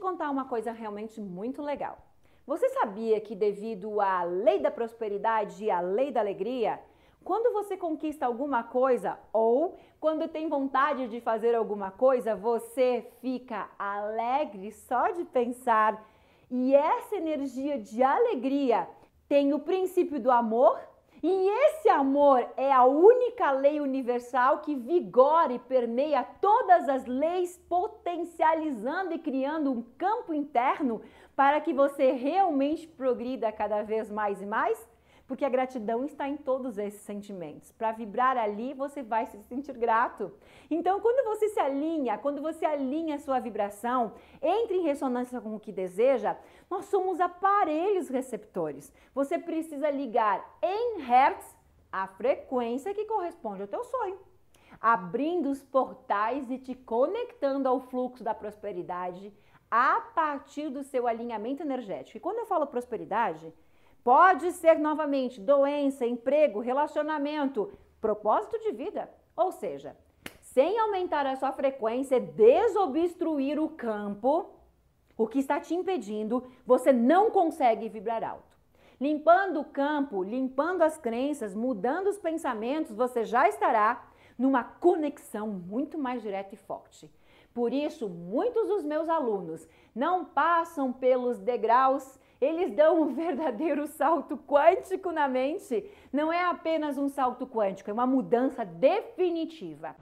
contar uma coisa realmente muito legal. Você sabia que, devido à lei da prosperidade e à lei da alegria, quando você conquista alguma coisa ou quando tem vontade de fazer alguma coisa, você fica alegre só de pensar. E essa energia de alegria tem o princípio do amor e esse amor é a única lei universal que vigora e permeia todas as leis, potencializando e criando um campo interno para que você realmente progrida cada vez mais e mais porque a gratidão está em todos esses sentimentos. Para vibrar ali, você vai se sentir grato. Então, quando você se alinha, quando você alinha a sua vibração, entra em ressonância com o que deseja, nós somos aparelhos receptores. Você precisa ligar em hertz a frequência que corresponde ao teu sonho abrindo os portais e te conectando ao fluxo da prosperidade a partir do seu alinhamento energético. E quando eu falo prosperidade, Pode ser novamente doença, emprego, relacionamento, propósito de vida. Ou seja, sem aumentar a sua frequência, desobstruir o campo, o que está te impedindo, você não consegue vibrar alto. Limpando o campo, limpando as crenças, mudando os pensamentos, você já estará numa conexão muito mais direta e forte. Por isso, muitos dos meus alunos não passam pelos degraus eles dão um verdadeiro salto quântico na mente. Não é apenas um salto quântico, é uma mudança definitiva.